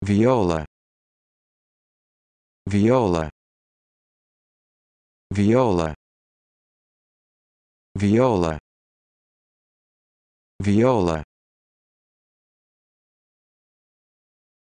viola viola viola viola viola